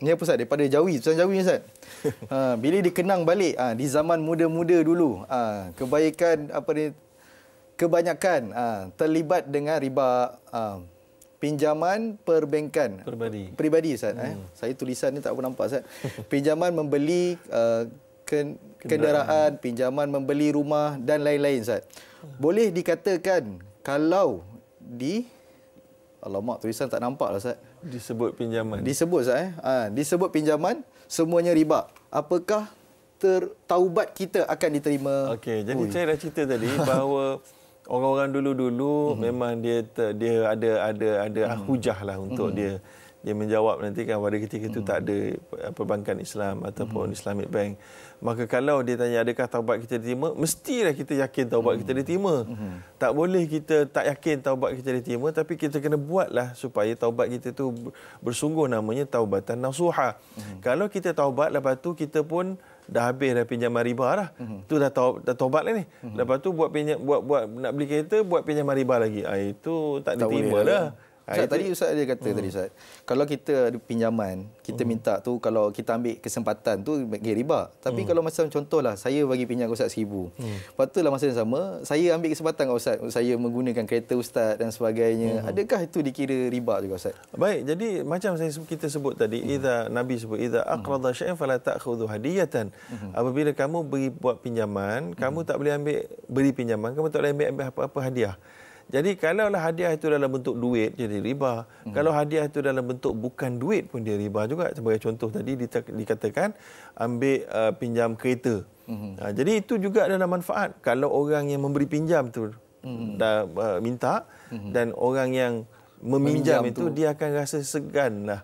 Ni apa Ustaz? Daripada Jawi. Pesan Jawi ni Ustaz. Ha, bila dikenang balik ha, di zaman muda-muda dulu. Ha, kebaikan apa ni? Kebanyakan ha, terlibat dengan riba ha, pinjaman perbankan. Peribadi. Peribadi Ustaz. Eh? Hmm. Eh? Saya tulisan ni tak pernah nampak Ustaz. Pinjaman membeli uh, ken- kenderaan, pinjaman membeli rumah dan lain-lain Ustaz. Hmm. Boleh dikatakan kalau di Alamak, tulisan tak nampak lah, Ustaz. Disebut pinjaman. Disebut, Ustaz. Eh? Ha, disebut pinjaman, semuanya riba. Apakah ter taubat kita akan diterima? Okey, jadi Ui. saya dah cerita tadi bahawa orang-orang dulu-dulu mm-hmm. memang dia dia ada ada ada mm-hmm. hujah lah untuk mm-hmm. dia dia menjawab nanti kan pada ketika itu hmm. tak ada perbankan Islam ataupun hmm. Islamic Bank. Maka kalau dia tanya adakah taubat kita diterima, mestilah kita yakin taubat hmm. kita diterima. Hmm. Tak boleh kita tak yakin taubat kita diterima tapi kita kena buatlah supaya taubat kita tu bersungguh namanya taubatan nasuha. Hmm. Kalau kita taubat lepas tu kita pun dah habis dah pinjaman riba dah. Hmm. Tu dah taubat dah taubat lah ni. Hmm. Lepas tu buat pinjam buat buat nak beli kereta buat pinjaman riba lagi. Ah ha, itu tak diterima lah. lah. Ustaz tadi Ustaz dia kata hmm. tadi Ustaz. Kalau kita ada pinjaman, kita hmm. minta tu kalau kita ambil kesempatan tu bagi riba. Tapi hmm. kalau macam contohlah saya bagi pinjam kepada Ustaz 1000. Hmm. Lepas lah masa yang sama saya ambil kesempatan kepada Ustaz. Saya menggunakan kereta Ustaz dan sebagainya. Hmm. Adakah itu dikira riba juga Ustaz? Baik, jadi macam saya kita sebut tadi hmm. idza Nabi sebut idza hmm. aqrada hmm. syai'an fala ta'khudhu hadiyatan. Hmm. Apabila kamu beri buat pinjaman, hmm. kamu tak boleh ambil beri pinjaman, kamu tak boleh ambil, ambil apa-apa hadiah. Jadi kalaulah hadiah itu dalam bentuk duit jadi riba. Hmm. Kalau hadiah itu dalam bentuk bukan duit pun dia riba juga. Sebagai contoh tadi dikatakan ambil uh, pinjam kereta. Hmm. Uh, jadi itu juga ada manfaat kalau orang yang memberi pinjam tu hmm. dah uh, minta hmm. dan orang yang meminjam, meminjam itu tu. dia akan rasa seganlah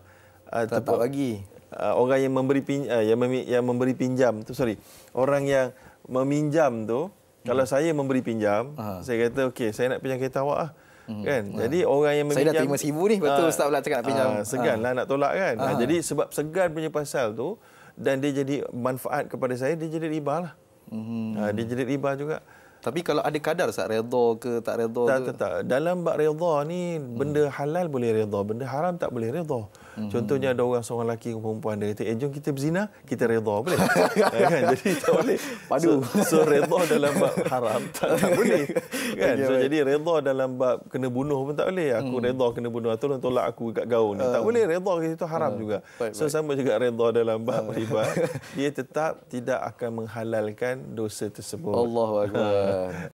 uh, tak tak lagi. Uh, orang yang memberi pinjam uh, yang memberi pinjam tu sorry. Orang yang meminjam tu kalau hmm. saya memberi pinjam, Aha. saya kata okey, saya nak pinjam kereta awak ah. Hmm. Kan? Ha. Jadi orang yang meminjam Saya dah terima sibu ni, betul uh, ustaz pula cakap nak pinjam. Uh, ah, seganlah ha. uh. nak tolak kan. Uh. Uh, jadi sebab segan punya pasal tu dan dia jadi manfaat kepada saya, dia jadi riba lah. Hmm. Uh, dia jadi riba juga. Tapi kalau ada kadar sat redha ke tak redha ke? tak, tak. Dalam bab redha ni benda hmm. halal boleh redha, benda haram tak boleh redha. Hmm. Contohnya ada orang seorang lelaki ke perempuan dia kata, eh jom kita berzina, kita redha boleh. Ya kan? Jadi tak boleh. Padu. So, so redha dalam bab haram tak, tak boleh. Kan? Ya, so, ya. jadi redha dalam bab kena bunuh pun tak boleh. Aku hmm. redha kena bunuh, tolong tolak aku kat gaun ni. Uh. Tak hmm. boleh redha ke situ haram uh. juga. Baik, so baik. sama juga redha dalam bab uh. riba. Dia tetap tidak akan menghalalkan dosa tersebut. Allahuakbar.